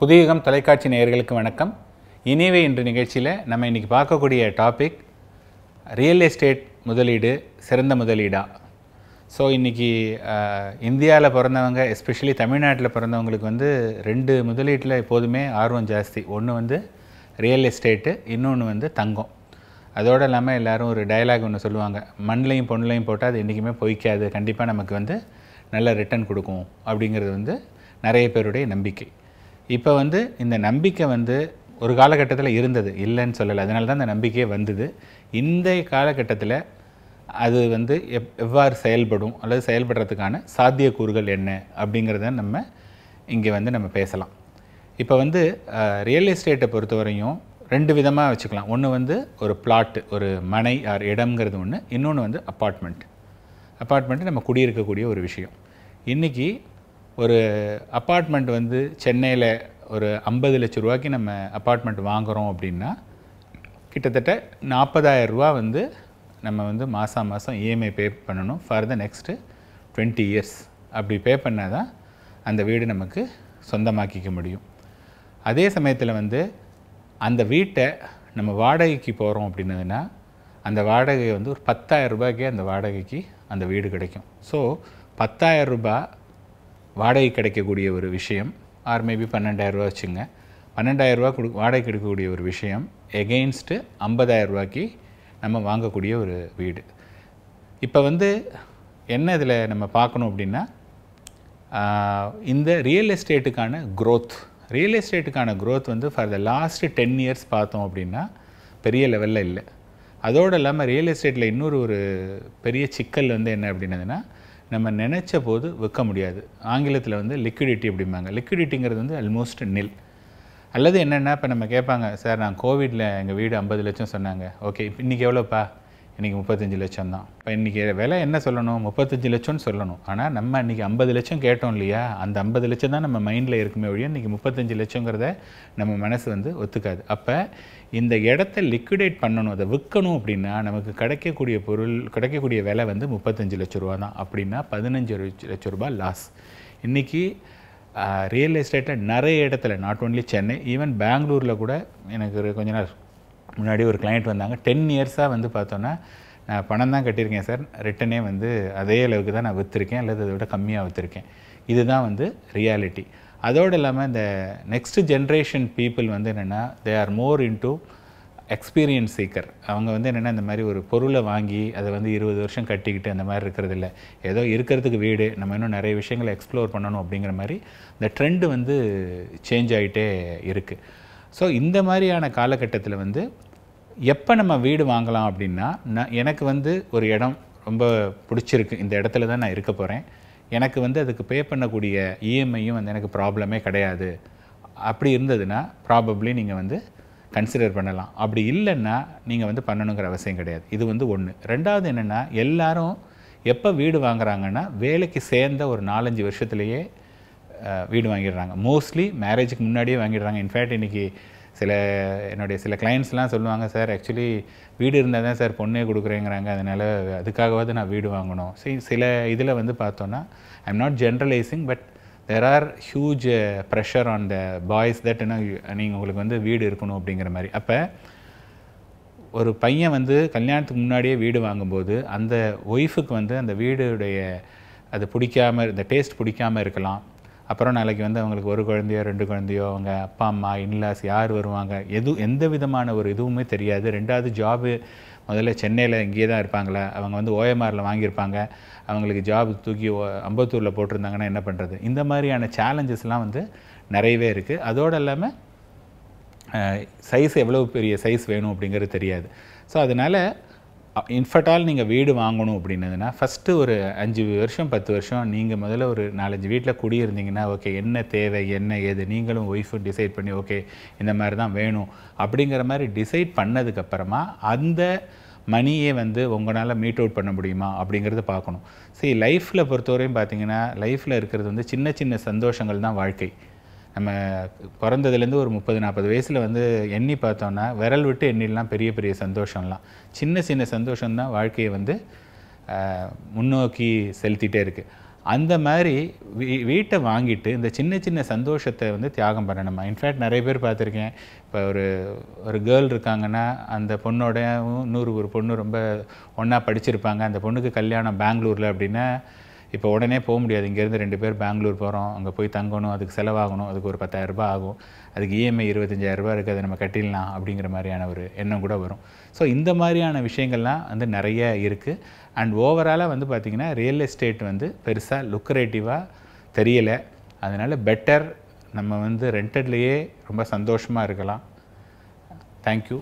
புதியகம் தொலைக்காட்சி நேயர்களுக்கு வணக்கம் இனிவே இன்று நிகழ்ச்சியில் நம்ம இன்றைக்கி பார்க்கக்கூடிய டாபிக் ரியல் எஸ்டேட் முதலீடு சிறந்த முதலீடா ஸோ இன்றைக்கி இந்தியாவில் பிறந்தவங்க எஸ்பெஷலி தமிழ்நாட்டில் பிறந்தவங்களுக்கு வந்து ரெண்டு முதலீட்டில் எப்போதுமே ஆர்வம் ஜாஸ்தி ஒன்று வந்து ரியல் எஸ்டேட்டு இன்னொன்று வந்து தங்கம் அதோடு இல்லாமல் எல்லோரும் ஒரு டைலாக் ஒன்று சொல்லுவாங்க மண்ணிலையும் பொண்ணுலையும் போட்டால் அது என்றைக்குமே பொய்க்காது கண்டிப்பாக நமக்கு வந்து நல்ல ரிட்டர்ன் கொடுக்கும் அப்படிங்கிறது வந்து நிறைய பேருடைய நம்பிக்கை இப்போ வந்து இந்த நம்பிக்கை வந்து ஒரு காலகட்டத்தில் இருந்தது இல்லைன்னு சொல்லலை அதனால தான் இந்த நம்பிக்கையே வந்தது இந்த காலகட்டத்தில் அது வந்து எப் எவ்வாறு செயல்படும் அல்லது செயல்படுறதுக்கான சாத்தியக்கூறுகள் என்ன அப்படிங்கிறத நம்ம இங்கே வந்து நம்ம பேசலாம் இப்போ வந்து ரியல் எஸ்டேட்டை பொறுத்தவரையும் ரெண்டு விதமாக வச்சுக்கலாம் ஒன்று வந்து ஒரு பிளாட்டு ஒரு மனை ஆர் இடம்ங்கிறது ஒன்று இன்னொன்று வந்து அப்பார்ட்மெண்ட் அப்பார்ட்மெண்ட்டு நம்ம குடியிருக்கக்கூடிய ஒரு விஷயம் இன்றைக்கி ஒரு அப்பார்ட்மெண்ட் வந்து சென்னையில் ஒரு ஐம்பது லட்ச ரூபாய்க்கு நம்ம அப்பார்ட்மெண்ட் வாங்குகிறோம் அப்படின்னா கிட்டத்தட்ட நாற்பதாயிரம் ரூபா வந்து நம்ம வந்து மாதம் மாதம் இஎம்ஐ பே பண்ணணும் for the next twenty years அப்படி பே பண்ணால் தான் அந்த வீடு நமக்கு சொந்தமாக்கிக்க முடியும் அதே சமயத்தில் வந்து அந்த வீட்டை நம்ம வாடகைக்கு போகிறோம் அப்படின்னதுன்னா அந்த வாடகை வந்து ஒரு பத்தாயிரம் ரூபாய்க்கே அந்த வாடகைக்கு அந்த வீடு கிடைக்கும் ஸோ பத்தாயிரம் ரூபாய் வாடகை கிடைக்கக்கூடிய ஒரு விஷயம் ஆர் மேபி பன்னெண்டாயிரரூவா வச்சுங்க பன்னெண்டாயிரரூவா கொடு வாடகை கிடைக்கக்கூடிய ஒரு விஷயம் எகெயின்ஸ்ட்டு ஐம்பதாயிரரூவாக்கி நம்ம வாங்கக்கூடிய ஒரு வீடு இப்போ வந்து என்ன இதில் நம்ம பார்க்கணும் அப்படின்னா இந்த ரியல் எஸ்டேட்டுக்கான க்ரோத் ரியல் எஸ்டேட்டுக்கான க்ரோத் வந்து for the last ten years பார்த்தோம் அப்படின்னா பெரிய லெவலில் இல்லை அதோடு இல்லாமல் ரியல் எஸ்டேட்டில் இன்னொரு ஒரு பெரிய சிக்கல் வந்து என்ன அப்படின்னதுன்னா நம்ம நினச்ச போது விற்க முடியாது ஆங்கிலத்தில் வந்து லிக்விடிட்டி அப்படிம்பாங்க லிக்விடிட்டிங்கிறது வந்து அல்மோஸ்ட் நில் அல்லது என்னென்னா இப்போ நம்ம கேட்பாங்க சார் நான் கோவிடில் எங்கள் வீடு ஐம்பது லட்சம் சொன்னாங்க ஓகே இப்போ இன்றைக்கி எவ்வளோப்பா இன்றைக்கி முப்பத்தஞ்சு லட்சம் தான் இப்போ இன்றைக்கி விலை என்ன சொல்லணும் முப்பத்தஞ்சு லட்சம்னு சொல்லணும் ஆனால் நம்ம இன்றைக்கி ஐம்பது லட்சம் கேட்டோம் இல்லையா அந்த ஐம்பது லட்சம் தான் நம்ம மைண்டில் இருக்குமே ஒழிய இன்றைக்கி முப்பத்தஞ்சு லட்சங்கிறத நம்ம மனசு வந்து ஒத்துக்காது அப்போ இந்த இடத்த லிக்விடேட் பண்ணணும் அதை விற்கணும் அப்படின்னா நமக்கு கிடைக்கக்கூடிய பொருள் கிடைக்கக்கூடிய விலை வந்து முப்பத்தஞ்சு லட்ச ரூபா தான் அப்படின்னா பதினஞ்சு லட்ச ரூபா லாஸ் இன்றைக்கி ரியல் எஸ்டேட்டில் நிறைய இடத்துல நாட் ஓன்லி சென்னை ஈவன் பெங்களூரில் கூட எனக்கு கொஞ்ச நேரம் முன்னாடி ஒரு கிளைண்ட் வந்தாங்க டென் இயர்ஸாக வந்து பார்த்தோன்னா நான் பணம் தான் கட்டியிருக்கேன் சார் ரிட்டனே வந்து அதே அளவுக்கு தான் நான் விற்றுருக்கேன் அல்லது அதை விட கம்மியாக விற்றுருக்கேன் இதுதான் வந்து ரியாலிட்டி அதோடு இல்லாமல் இந்த நெக்ஸ்ட் ஜென்ரேஷன் பீப்புள் வந்து என்னென்னா they are more into experience seeker அவங்க வந்து என்னென்னா இந்த மாதிரி ஒரு பொருளை வாங்கி அதை வந்து இருபது வருஷம் கட்டிக்கிட்டு அந்த மாதிரி இருக்கிறது இல்லை ஏதோ இருக்கிறதுக்கு வீடு நம்ம இன்னும் நிறைய விஷயங்களை எக்ஸ்ப்ளோர் பண்ணணும் அப்படிங்கிற மாதிரி இந்த ட்ரெண்டு வந்து சேஞ்ச் ஆகிட்டே இருக்குது ஸோ இந்த மாதிரியான காலகட்டத்தில் வந்து எப்போ நம்ம வீடு வாங்கலாம் அப்படின்னா நான் எனக்கு வந்து ஒரு இடம் ரொம்ப பிடிச்சிருக்கு இந்த இடத்துல தான் நான் இருக்க போகிறேன் எனக்கு வந்து அதுக்கு பே பண்ணக்கூடிய இஎம்ஐயும் e வந்து எனக்கு ப்ராப்ளமே கிடையாது அப்படி இருந்ததுன்னா ப்ராபப்ளி நீங்கள் வந்து கன்சிடர் பண்ணலாம் அப்படி இல்லைன்னா நீங்கள் வந்து பண்ணணுங்கிற அவசியம் கிடையாது இது வந்து ஒன்று ரெண்டாவது என்னென்னா எல்லாரும் எப்போ வீடு வாங்குறாங்கன்னா வேலைக்கு சேர்ந்த ஒரு நாலஞ்சு வருஷத்துலேயே வீடு வாங்கிடுறாங்க மோஸ்ட்லி மேரேஜுக்கு முன்னாடியே வாங்கிடுறாங்க இன்ஃபேக்ட் இன்றைக்கி சில என்னுடைய சில கிளைண்ட்ஸ்லாம் சொல்லுவாங்க சார் ஆக்சுவலி வீடு இருந்தால் தான் சார் பொண்ணே கொடுக்குறேங்கிறாங்க அதனால் அதுக்காகவாவது நான் வீடு வாங்கணும் சரி சில இதில் வந்து பார்த்தோன்னா I am not generalising but there are huge pressure on the boys that என்ன நீங்கள் உங்களுக்கு வந்து வீடு இருக்கணும் அப்படிங்கிற மாதிரி அப்போ ஒரு பையன் வந்து கல்யாணத்துக்கு முன்னாடியே வீடு வாங்கும்போது அந்த ஒய்ஃபுக்கு வந்து அந்த வீடுடைய அது பிடிக்காமல் இந்த டேஸ்ட் பிடிக்காமல் இருக்கலாம் அப்புறம் நாளைக்கு வந்து அவங்களுக்கு ஒரு குழந்தையோ ரெண்டு குழந்தையோ அவங்க அப்பா அம்மா இன்லாஸ் யார் வருவாங்க எது எந்த விதமான ஒரு இதுவுமே தெரியாது ரெண்டாவது ஜாபு முதல்ல சென்னையில் இங்கேயே தான் இருப்பாங்களே அவங்க வந்து ஓஎம்ஆரில் வாங்கியிருப்பாங்க அவங்களுக்கு ஜாப் தூக்கி அம்பத்தூரில் போட்டிருந்தாங்கன்னா என்ன பண்ணுறது இந்த மாதிரியான சேலஞ்சஸ்லாம் வந்து நிறையவே இருக்குது அதோடு இல்லாமல் சைஸ் எவ்வளோ பெரிய சைஸ் வேணும் அப்படிங்கிறது தெரியாது ஸோ அதனால் இன்ஃபர்டால் நீங்கள் வீடு வாங்கணும் அப்படின்னதுன்னா ஃபஸ்ட்டு ஒரு அஞ்சு வருஷம் பத்து வருஷம் நீங்கள் முதல்ல ஒரு நாலஞ்சு வீட்டில் குடியிருந்தீங்கன்னா ஓகே என்ன தேவை என்ன ஏது நீங்களும் ஒய்ஃபும் டிசைட் பண்ணி ஓகே இந்த மாதிரி தான் வேணும் அப்படிங்கிற மாதிரி டிசைட் பண்ணதுக்கப்புறமா அந்த மணியை வந்து உங்களால் மீட் அவுட் பண்ண முடியுமா அப்படிங்கிறத பார்க்கணும் சரி லைஃப்பில் பொறுத்தவரையும் பார்த்தீங்கன்னா லைஃப்பில் இருக்கிறது வந்து சின்ன சின்ன சந்தோஷங்கள் தான் வாழ்க்கை நம்ம பிறந்ததுலேருந்து ஒரு முப்பது நாற்பது வயசில் வந்து எண்ணி பார்த்தோன்னா விரல் விட்டு எண்ணிலாம் பெரிய பெரிய சந்தோஷம்லாம் சின்ன சின்ன சந்தோஷம்தான் வாழ்க்கையை வந்து முன்னோக்கி செலுத்திகிட்டே இருக்குது அந்த மாதிரி வீ வீட்டை வாங்கிட்டு இந்த சின்ன சின்ன சந்தோஷத்தை வந்து தியாகம் பண்ணணுமா இன்ஃபேக்ட் நிறைய பேர் பார்த்துருக்கேன் இப்போ ஒரு ஒரு கேர்ள் இருக்காங்கன்னா அந்த பொண்ணோடவும் நூறு ஒரு பொண்ணு ரொம்ப ஒன்றா படிச்சிருப்பாங்க அந்த பொண்ணுக்கு கல்யாணம் பெங்களூரில் அப்படின்னா இப்போ உடனே போக முடியாது இங்கேருந்து ரெண்டு பேர் பெங்களூர் போகிறோம் அங்கே போய் தங்கணும் அதுக்கு செலவாகணும் அதுக்கு ஒரு பத்தாயிரரூபா ஆகும் அதுக்கு இஎம்ஐ e இருபத்தஞ்சாயிரரூபா இருக்குது அதை நம்ம கட்டிடலாம் அப்படிங்கிற மாதிரியான ஒரு எண்ணம் கூட வரும் ஸோ இந்த மாதிரியான விஷயங்கள்லாம் வந்து நிறைய இருக்குது அண்ட் ஓவராலாக வந்து பார்த்திங்கன்னா ரியல் எஸ்டேட் வந்து பெருசாக லுக்ரேட்டிவாக தெரியலை அதனால் பெட்டர் நம்ம வந்து ரெண்டட்லேயே ரொம்ப சந்தோஷமாக இருக்கலாம் தேங்க்யூ